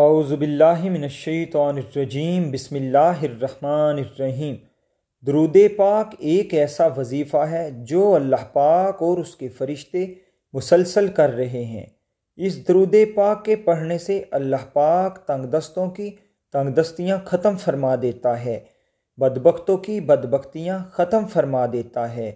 औज़बिल्लिमिनशैतरजीम बसमिल्लाम दरूद पाक एक ऐसा वजीफ़ा है जो अल्लाह पाक और उसके फ़रिश्ते मुसलसल कर रहे हैं इस दरूद पाक के पढ़ने से अल्लाह पाक तंग दस्तों की तंगदस्तियाँ ख़त्म फरमा देता है बदबकतों की बदबकतियाँ ख़त्म फरमा देता है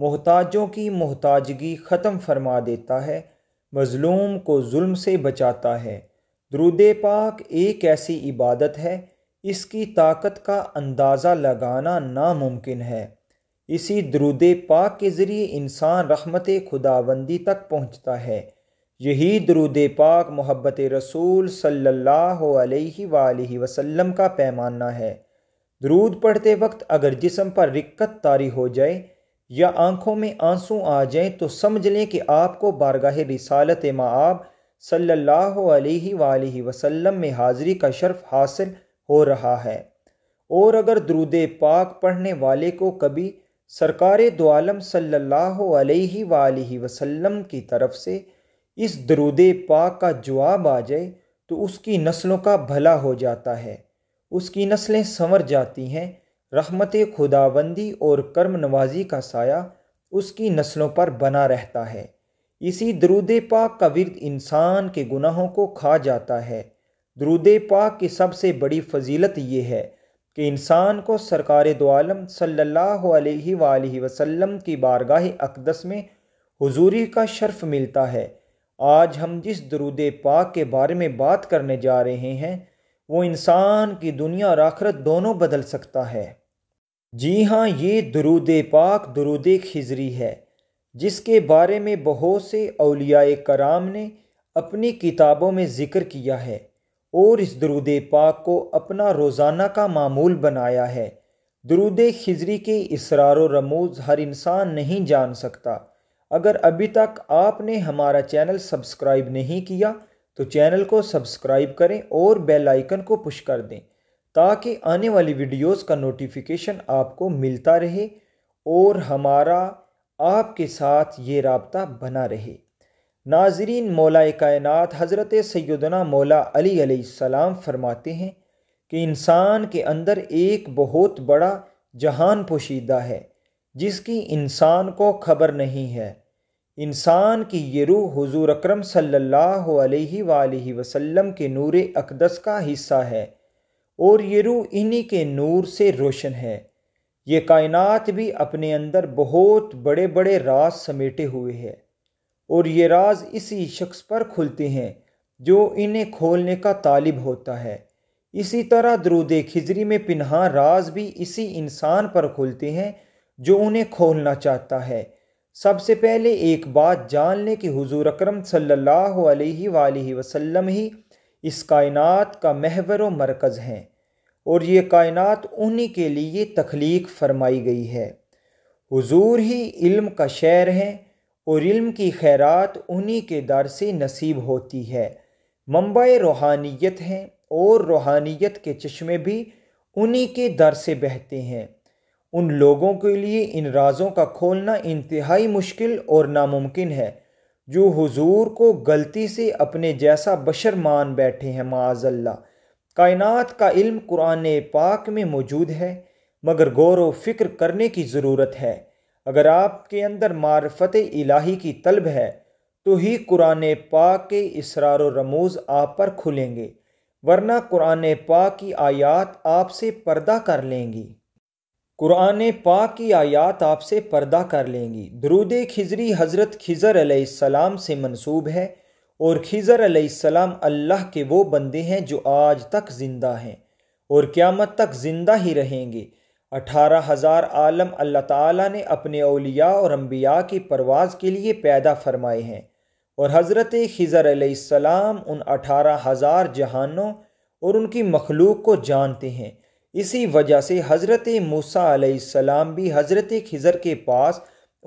मोहताजों की मोहताजगी ख़त्म फरमा देता है मज़लूम को जुल्म से बचाता है द्रुद पाक एक ऐसी इबादत है इसकी ताकत का अंदाज़ा लगाना नामुमकिन है इसी द्रुद पाक के ज़रिए इंसान रहमत खुदाबंदी तक पहुँचता है यही दरुद पाक मोहब्बत रसूल सल्ला वसलम का पैमाना है दरूद पढ़ते वक्त अगर जिसम पर रिक्कत तारी हो जाए या आँखों में आंसू आ जाएँ तो समझ लें कि आपको बारगाह रिसालत माब सल्लल्लाहु अलैहि वालैहि वसल्लम में हाज़िरी का शर्फ हासिल हो रहा है और अगर द्रुद पाक पढ़ने वाले को कभी सरकार दोआलम सल्लल्लाहु अलैहि वालैहि वसल्लम की तरफ से इस द्रुद पाक का जवाब आ जाए तो उसकी नस्लों का भला हो जाता है उसकी नस्लें संवर जाती हैं रहमत खुदाबंदी और कर्म नवाजी का साया उसकी नस्लों पर बना रहता है इसी दरूद पाक का विरद इंसान के गुनाहों को खा जाता है दरूद पाक की सबसे बड़ी फजीलत ये है कि इंसान को सरकार दोआलम सल्ला वसलम की बारगाह अकदस में हुजूरी का शर्फ मिलता है आज हम जिस दरूद पाक के बारे में बात करने जा रहे हैं वो इंसान की दुनिया और आखरत दोनों बदल सकता है जी हाँ ये दरूद पाक दरूद खिजरी है जिसके बारे में बहुत से अलिया कराम ने अपनी किताबों में ज़िक्र किया है और इस दरूद पाक को अपना रोज़ाना का मामूल बनाया है दरूद खिजरी के इसरार रमूज हर इंसान नहीं जान सकता अगर अभी तक आपने हमारा चैनल सब्सक्राइब नहीं किया तो चैनल को सब्सक्राइब करें और बेल आइकन को पुश कर दें ताकि आने वाली वीडियोस का नोटिफिकेशन आपको मिलता रहे और हमारा आपके साथ ये रबता बना रहे नाजरीन मौला कायनत हज़रत सैदना मौला अली अलीसम फरमाते हैं कि इंसान के अंदर एक बहुत बड़ा जहान पोशीदा है जिसकी इंसान को खबर नहीं है इंसान की ये रूह हज़ूर अक्रम सल्ला अलैहि के नूर अकदस का हिस्सा है और ये रूह इन्हीं के नूर से रोशन है ये कायनात भी अपने अंदर बहुत बड़े बड़े राज समेटे हुए है और ये राज इसी शख्स पर खुलते हैं जो इन्हें खोलने का तालिब होता है इसी तरह दरूद खिजरी में पिन्हा राज भी इसी इंसान पर खुलते हैं जो उन्हें खोलना चाहता है सबसे पहले एक बात जान लें कि हुजूर अकरम सल्लल्लाहु अलैहि वसल्लम ही इस कायनात का महवर व मरकज़ हैं और ये कायनात उन्हीं के लिए तख्लीक फरमाई गई है हुजूर ही इल्म का शहर हैं और इल्म की खैरात उन्हीं के दर से नसीब होती है मंबा रूहानियत हैं और रूहानियत के चश्मे भी उन्हीं के दर से बहते हैं उन लोगों के लिए इन राज़ों का खोलना इंतहाई मुश्किल और नामुमकिन है जो हुजूर को गलती से अपने जैसा बशर मान बैठे हैं माजल्ला कायनात का इल्म कुरान पाक में मौजूद है मगर गौर व फिक्र करने की ज़रूरत है अगर आपके अंदर मारफत इलाही की तलब है तो ही कुरान पाक के इसरार रमूज आप पर खुलेंगे वरना कुरान पाक की आयात आपसे पर्दा कर लेंगी कुरान पाक की आयात आपसे पर्दा कर लेंगी दरूद खिजरी हज़रत खिजर सलाम से मंसूब है और खिज़र अलैहिस्सलाम अल्लाह के वो बंदे हैं जो आज तक ज़िंदा हैं और क़्यामत तक ज़िंदा ही रहेंगे अठारह हज़ार आलम अल्लाह ताला ने अपने अलिया और अम्बिया की परवाज़ के लिए पैदा फरमाए हैं और हज़रत खिज़र अलैहिस्सलाम उन अठारह हज़ार जहानों और उनकी मखलूक को जानते हैं इसी वजह से हज़रत मूसा अलैहिस्सलाम भी हज़रत खिज़र के पास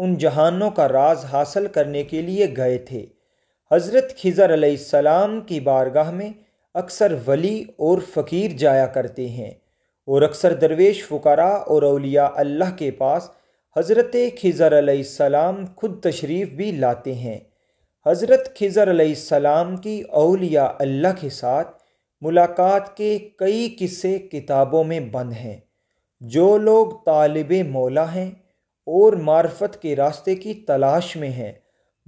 उन जहानों का राज हासिल करने के लिए गए थे हज़रत खिज़र सलाम की बारगाह में अक्सर वली और फ़कीर जाया करते हैं और अक्सर दरवेश फ़ुकारा और अलिया अल्लाह के पास हज़रत खिज़र सलाम खुद तशरीफ़ भी लाते हैं हज़रत खिज़र सलाम की अलिया अल्लाह के साथ मुलाकात के कई किस्से किताबों में बंद हैं जो लोग तालब मौला हैं और मार्फत के रास्ते की तलाश में हैं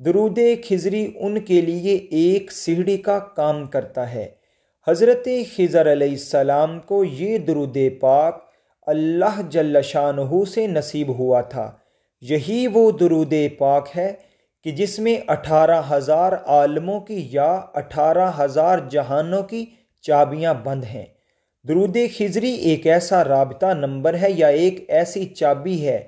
दरूद खिजरी उनके लिए एक सीढ़ी का काम करता है हज़रत खिजर सलाम को ये दरुद पाक अल्लाह जल्ल से नसीब हुआ था यही वो दरुद पाक है कि जिसमें अठारह हज़ार आलमों की या अठारह हज़ार जहानों की चाबियां बंद हैं दरूद खिजरी एक ऐसा रबता नंबर है या एक ऐसी चाबी है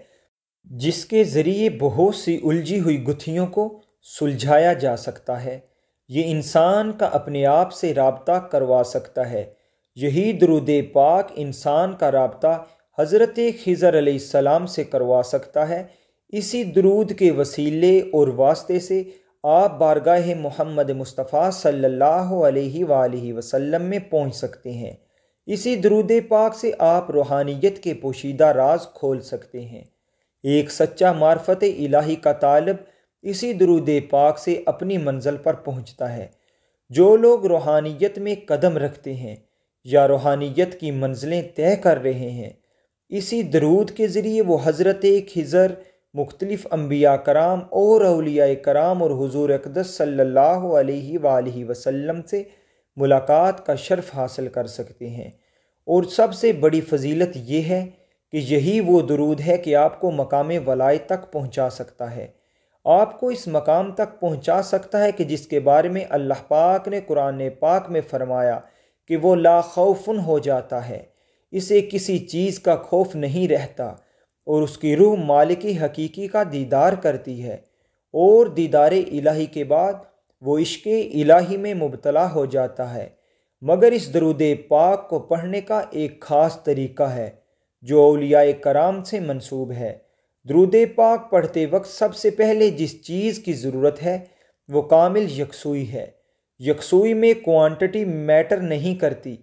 जिसके ज़रिए बहुत सी उलझी हुई गुथियों को सुलझाया जा सकता है ये इंसान का अपने आप से रबता करवा सकता है यही दरुद पाक इंसान का रबता हज़रत खिजर सलाम से करवा सकता है इसी दरूद के वसीले और वास्ते से आप बारगाह मोहम्मद मुस्तफ़ा सल्लल्लाहु अलैहि वसल्लम में पहुंच सकते हैं इसी दरूद पाक से आप रूहानियत के पोशीदा राज खोल सकते हैं एक सच्चा मार्फत इलाही का तालब इसी दरूद पाक से अपनी मंजिल पर पहुंचता है जो लोग रूहानियत में कदम रखते हैं या रूहानियत की मंजिलें तय कर रहे हैं इसी दरूद के ज़रिए वो हज़रत खिज़र मुख्तलिफ़ अम्बिया कराम और अलिया कराम और हजूर अकदस सल्लल्लाहु अलैहि वसल्लम से मुलाकात का शर्फ हासिल कर सकते हैं और सबसे बड़ी फजीलत यह है कि यही वो दरूद है कि आपको मकाम वलाय तक पहुँचा सकता है आपको इस मकाम तक पहुंचा सकता है कि जिसके बारे में अल्लाह पाक ने कुरान पाक में फरमाया कि वो लाखौफन हो जाता है इसे किसी चीज़ का खौफ नहीं रहता और उसकी रूह मालिकी हकीकी का दीदार करती है और दीदार इलाही के बाद वो इश्क इलाही में मुबतला हो जाता है मगर इस दरुद पाक को पढ़ने का एक ख़ास तरीका है जो अलिया कराम से मंसूब है दरूद पाक पढ़ते वक्त सबसे पहले जिस चीज़ की ज़रूरत है वो कामिल यकसुई है यकसुई में क्वांटिटी मैटर नहीं करती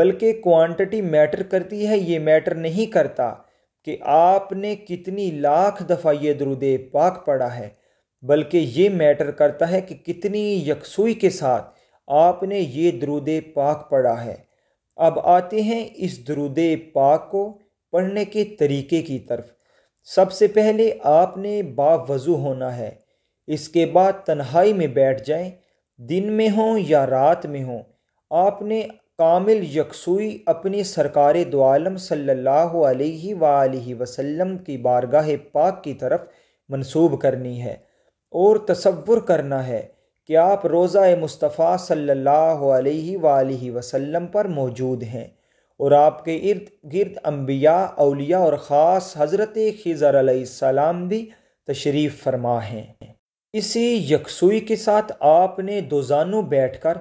बल्कि क्वांटिटी मैटर करती है ये मैटर नहीं करता कि आपने कितनी लाख दफ़ा ये दरूद पाक पढ़ा है बल्कि ये मैटर करता है कि कितनी यकसुई के साथ आपने ये दरूद पाक पढ़ा है अब आते हैं इस दरूद पाक को पढ़ने के तरीके की तरफ सबसे पहले आपने बावजू होना है इसके बाद तन्हाई में बैठ जाएं, दिन में हों या रात में हों आपने कामिल यकसुई अपने सरकार दो सल्लल्लाहु अलैहि सल्ला वसल्लम की बारगाह पाक की तरफ मंसूब करनी है और तसवुर करना है कि आप रोज़ा मुस्तफ़ा सल्लल्लाहु अलैहि वसल्लम पर मौजूद हैं और आपके इर्द गिर्द अम्बिया अलिया और ख़ास हज़रत खिजर आसमाम भी तशरीफ़ फरमा हैं इसी यकसुई के साथ आपने दोजानों बैठ कर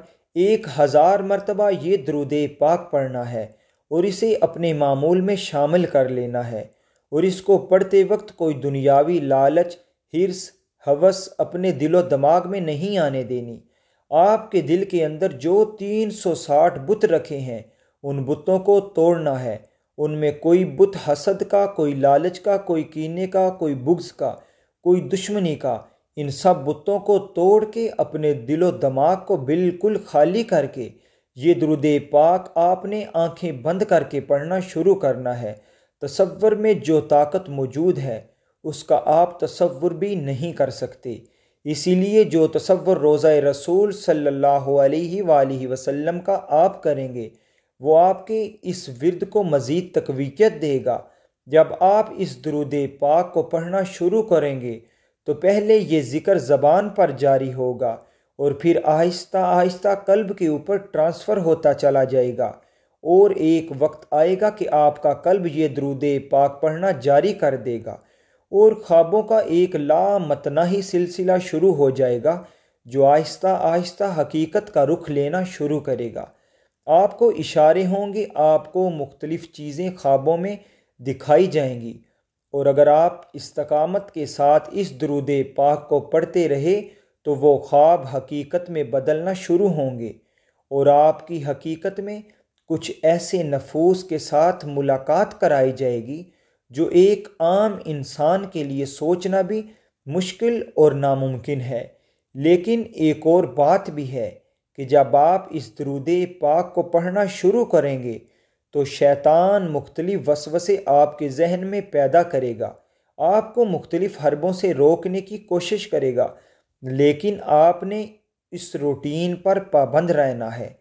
एक हज़ार मरतबा ये द्रुद पाक पढ़ना है और इसे अपने मामूल में शामिल कर लेना है और इसको पढ़ते वक्त कोई दुनियावी लालच हिरस हवस अपने दिलो दिमाग में नहीं आने देनी आपके दिल के अंदर जो 360 बुत रखे हैं उन बुतों को तोड़ना है उनमें कोई बुत हसद का कोई लालच का कोई कीने का कोई बुग्स का कोई दुश्मनी का इन सब बुतों को तोड़ के अपने दिलो दमाग को बिल्कुल खाली करके ये दुरुद पाक आपने आंखें बंद करके पढ़ना शुरू करना है तस्वर में जो ताकत मौजूद है उसका आप तस्वुर भी नहीं कर सकते इसीलिए जो तस्वर रोज़ा रसूल सल्लल्लाहु अलैहि वसल्लम का आप करेंगे वो आपके इस विरद को मज़ीद तकवीकियत देगा जब आप इस दरुद पाक को पढ़ना शुरू करेंगे तो पहले ये ज़िक्र ज़बान पर जारी होगा और फिर आहिस्ता आहिस्ता कल्ब के ऊपर ट्रांसफ़र होता चला जाएगा और एक वक्त आएगा कि आपका कल्ब ये दरुद पाक पढ़ना जारी कर देगा और ख्वाबों का एक लामतनाही सिलसिला शुरू हो जाएगा जो आहिस्ता आहिस्ता हकीकत का रुख लेना शुरू करेगा आपको इशारे होंगे आपको मुख्तलिफ़ चीज़ें ख्वाबों में दिखाई जाएंगी और अगर आप इस्तकामत के साथ इस दरुद पाक को पढ़ते रहे तो वो ख्वाब हकीकत में बदलना शुरू होंगे और आपकी हकीकत में कुछ ऐसे नफूस के साथ मुलाकात कराई जाएगी जो एक आम इंसान के लिए सोचना भी मुश्किल और नामुमकिन है लेकिन एक और बात भी है कि जब आप इस दरूद पाक को पढ़ना शुरू करेंगे तो शैतान मुख्तलि वसवसे आपके जहन में पैदा करेगा आपको मुख्तलिफ़ हरबों से रोकने की कोशिश करेगा लेकिन आपने इस रूटीन पर पाबंद रहना है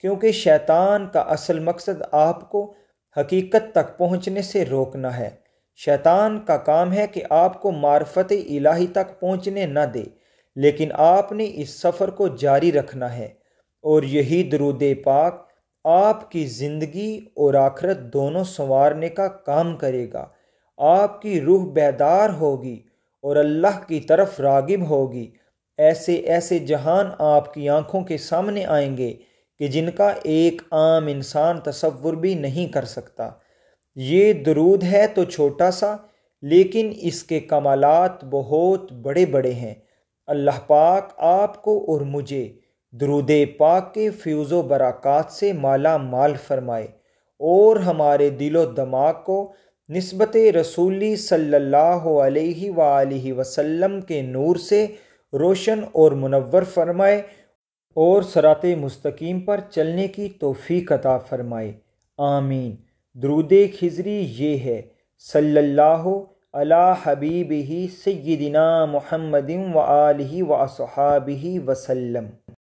क्योंकि शैतान का असल मकसद आपको हकीकत तक पहुँचने से रोकना है शैतान का काम है कि आपको मार्फत इलाही तक पहुँचने न दे लेकिन आपने इस सफ़र को जारी रखना है और यही दरुद पाक आपकी ज़िंदगी और आखरत दोनों संवारने का काम करेगा आपकी रूह बेदार होगी और अल्लाह की तरफ रागिब होगी ऐसे ऐसे जहान आपकी आँखों के सामने आएंगे कि जिनका एक आम इंसान तस्वुर भी नहीं कर सकता ये दरूद है तो छोटा सा लेकिन इसके कमालात बहुत बड़े बड़े हैं अल्लाह पाक आपको और मुझे दरूद पाक के फ्यूज़ो बरक़ात से माला माल फरमाए और हमारे दिलो दमाग को नस्बत रसूली सल्ला वसल्लम के नूर से रोशन और मुनवर फरमाए और सरात मस्तकीम पर चलने की तोफ़ी कता फरमाए आमीन दरूद खिजरी ये है सल्लल्लाहु अला हबीब ही सदिना महमदम व आलि व असहाबि वसलम